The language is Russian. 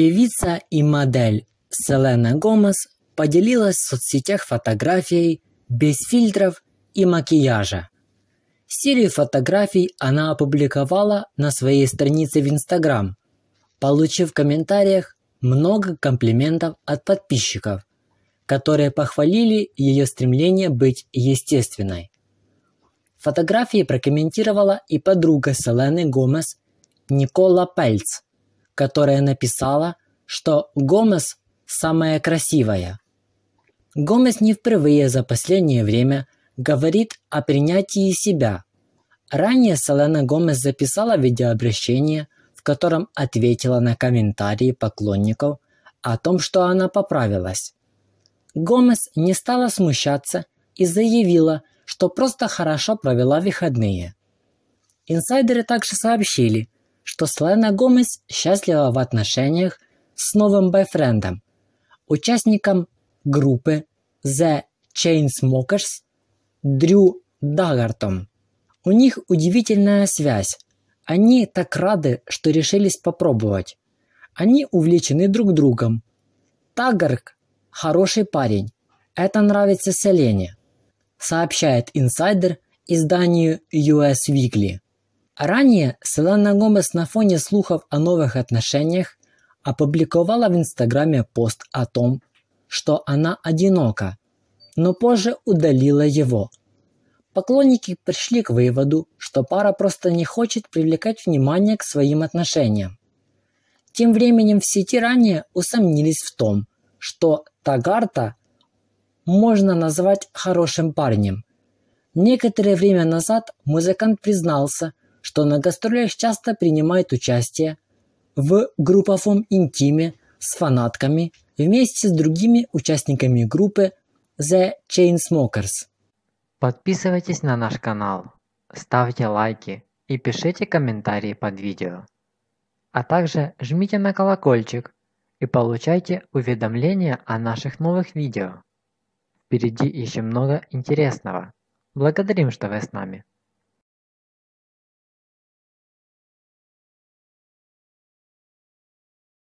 Певица и модель Селена Гомес поделилась в соцсетях фотографией без фильтров и макияжа. Серию фотографий она опубликовала на своей странице в Инстаграм, получив в комментариях много комплиментов от подписчиков, которые похвалили ее стремление быть естественной. Фотографии прокомментировала и подруга Селены Гомес Никола Пельц – которая написала, что Гомес самая красивая. Гомес не впервые за последнее время говорит о принятии себя. Ранее Селена Гомес записала видеообращение, в котором ответила на комментарии поклонников о том, что она поправилась. Гомес не стала смущаться и заявила, что просто хорошо провела выходные. Инсайдеры также сообщили – что Селена Гомес счастлива в отношениях с новым бойфрендом, участником группы The Chainsmokers Дрю Дагартом. У них удивительная связь. Они так рады, что решились попробовать. Они увлечены друг другом. Тагарк – хороший парень. Это нравится Селене, сообщает инсайдер изданию US Weekly. Ранее Селена Гомес на фоне слухов о новых отношениях опубликовала в Инстаграме пост о том, что она одинока, но позже удалила его. Поклонники пришли к выводу, что пара просто не хочет привлекать внимание к своим отношениям. Тем временем в сети ранее усомнились в том, что Тагарта можно назвать хорошим парнем. Некоторое время назад музыкант признался, что на гастролях часто принимает участие в групповом интиме с фанатками вместе с другими участниками группы The Chainsmokers. Подписывайтесь на наш канал, ставьте лайки и пишите комментарии под видео. А также жмите на колокольчик и получайте уведомления о наших новых видео. Впереди еще много интересного. Благодарим, что вы с нами.